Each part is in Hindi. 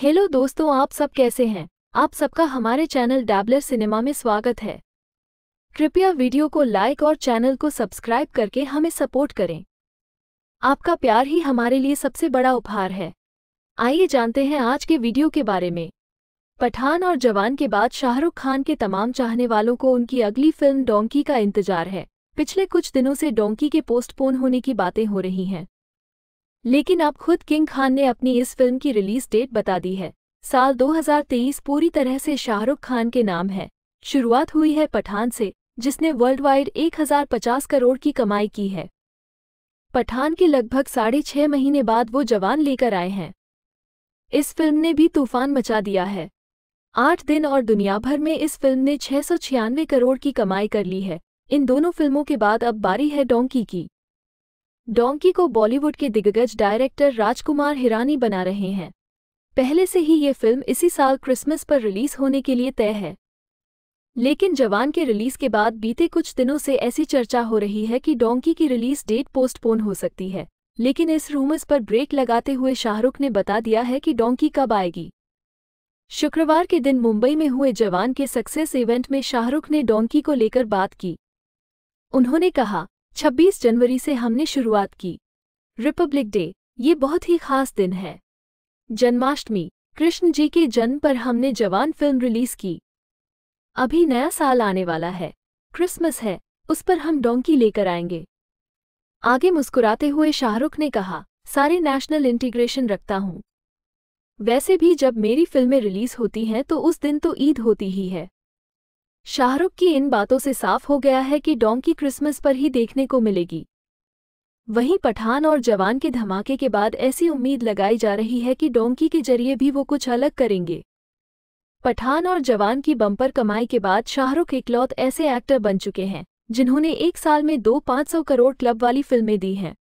हेलो दोस्तों आप सब कैसे हैं आप सबका हमारे चैनल डैबलर सिनेमा में स्वागत है कृपया वीडियो को लाइक और चैनल को सब्सक्राइब करके हमें सपोर्ट करें आपका प्यार ही हमारे लिए सबसे बड़ा उपहार है आइए जानते हैं आज के वीडियो के बारे में पठान और जवान के बाद शाहरुख खान के तमाम चाहने वालों को उनकी अगली फिल्म डोंकी का इंतजार है पिछले कुछ दिनों से डोंकी के पोस्टपोन होने की बातें हो रही हैं लेकिन अब खुद किंग खान ने अपनी इस फिल्म की रिलीज डेट बता दी है साल 2023 पूरी तरह से शाहरुख खान के नाम है शुरुआत हुई है पठान से जिसने वर्ल्ड वाइड एक करोड़ की कमाई की है पठान के लगभग साढ़े छह महीने बाद वो जवान लेकर आए हैं इस फिल्म ने भी तूफान मचा दिया है आठ दिन और दुनिया भर में इस फिल्म ने छह करोड़ की कमाई कर ली है इन दोनों फिल्मों के बाद अब बारी है डोंकी की डोंकी को बॉलीवुड के दिग्गज डायरेक्टर राजकुमार हिरानी बना रहे हैं पहले से ही ये फिल्म इसी साल क्रिसमस पर रिलीज होने के लिए तय है लेकिन जवान के रिलीज के बाद बीते कुछ दिनों से ऐसी चर्चा हो रही है कि डोंकी की रिलीज डेट पोस्टपोन हो सकती है लेकिन इस रूमर्स पर ब्रेक लगाते हुए शाहरुख ने बता दिया है कि डोंकी कब आएगी शुक्रवार के दिन मुंबई में हुए जवान के सक्सेस इवेंट में शाहरुख ने डोंकी को लेकर बात की उन्होंने कहा 26 जनवरी से हमने शुरुआत की रिपब्लिक डे ये बहुत ही खास दिन है जन्माष्टमी कृष्ण जी के जन्म पर हमने जवान फिल्म रिलीज की अभी नया साल आने वाला है क्रिसमस है उस पर हम डोंकी लेकर आएंगे आगे मुस्कुराते हुए शाहरुख ने कहा सारे नेशनल इंटीग्रेशन रखता हूँ वैसे भी जब मेरी फिल्में रिलीज होती हैं तो उस दिन तो ईद होती ही है शाहरुख की इन बातों से साफ हो गया है कि डोंकी क्रिसमस पर ही देखने को मिलेगी वहीं पठान और जवान के धमाके के बाद ऐसी उम्मीद लगाई जा रही है कि डोंकी के जरिए भी वो कुछ अलग करेंगे पठान और जवान की बम्पर कमाई के बाद शाहरुख इकलौत ऐसे एक्टर बन चुके हैं जिन्होंने एक साल में दो पाँच सौ करोड़ क्लब वाली फिल्में दी हैं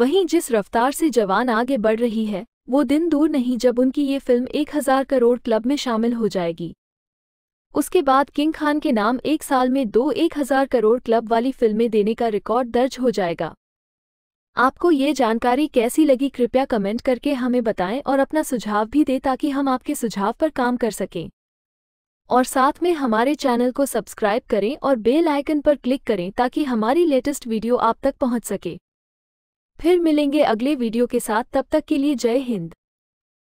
वहीं जिस रफ्तार से जवान आगे बढ़ रही है वो दिन दूर नहीं जब उनकी ये फिल्म एक हजार करोड़ क्लब में शामिल हो जाएगी उसके बाद किंग खान के नाम एक साल में दो एक हजार करोड़ क्लब वाली फिल्में देने का रिकॉर्ड दर्ज हो जाएगा आपको ये जानकारी कैसी लगी कृपया कमेंट करके हमें बताएं और अपना सुझाव भी दें ताकि हम आपके सुझाव पर काम कर सकें और साथ में हमारे चैनल को सब्सक्राइब करें और बेल आइकन पर क्लिक करें ताकि हमारी लेटेस्ट वीडियो आप तक पहुंच सके फिर मिलेंगे अगले वीडियो के साथ तब तक के लिए जय हिंद